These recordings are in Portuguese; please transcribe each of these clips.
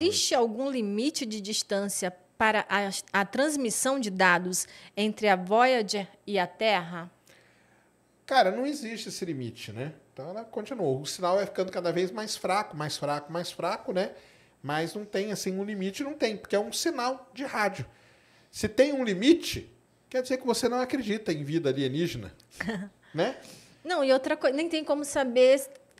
Existe algum limite de distância para a, a, transmissão de dados entre a Voyager e a Terra? Cara, não existe esse limite, né? Então ela continua. O sinal vai ficando cada vez mais fraco, mais fraco, mais fraco, né? Mas não tem assim um limite, não tem, porque é um sinal de rádio. Se tem um limite, quer dizer que você não acredita em vida alienígena, né? Não, e outra coisa, nem tem como saber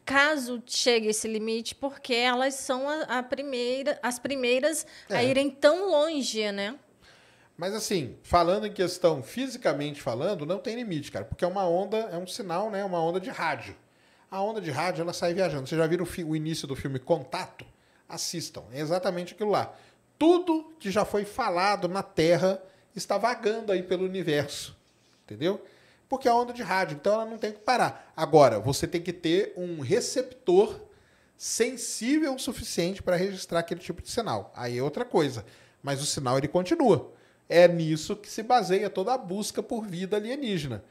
caso chegue esse limite, porque elas são a, a primeira, as primeiras é. a irem tão longe, né? Mas assim, falando em questão fisicamente falando, não tem limite, cara, porque é uma onda, é um sinal, né? Uma onda de rádio. A onda de rádio ela sai viajando. Vocês já viram o, o início do filme Contato? Assistam, é exatamente aquilo lá. Tudo que já foi falado na Terra está vagando aí pelo universo, entendeu? porque é onda de rádio, então ela não tem que parar. Agora, você tem que ter um receptor sensível o suficiente para registrar aquele tipo de sinal. Aí é outra coisa, mas o sinal ele continua. É nisso que se baseia toda a busca por vida alienígena.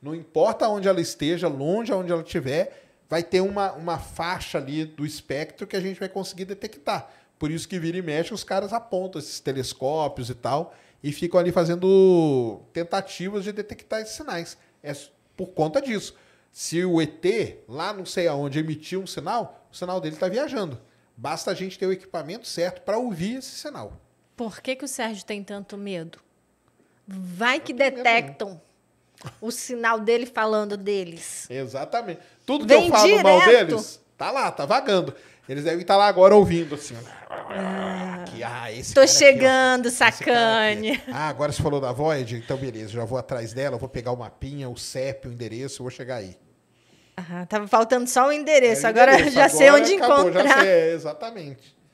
Não importa onde ela esteja, longe aonde ela estiver, vai ter uma, uma faixa ali do espectro que a gente vai conseguir detectar. Por isso que vira e mexe, os caras apontam esses telescópios e tal, e ficam ali fazendo tentativas de detectar esses sinais é por conta disso. Se o ET, lá não sei aonde, emitiu um sinal, o sinal dele está viajando. Basta a gente ter o equipamento certo para ouvir esse sinal. Por que, que o Sérgio tem tanto medo? Vai que detectam o sinal dele falando deles. Exatamente. Tudo que eu falo direto. mal deles, tá lá, tá vagando. Eles devem estar tá lá agora ouvindo, assim aqui. Ah, esse Tô chegando, aqui, sacane. Ah, agora você falou da Void? Então, beleza, já vou atrás dela, vou pegar o mapinha, o CEP, o endereço, vou chegar aí. Ah, tava faltando só o endereço, é, o endereço. agora já agora sei onde acabou, encontrar. Já sei, é, exatamente.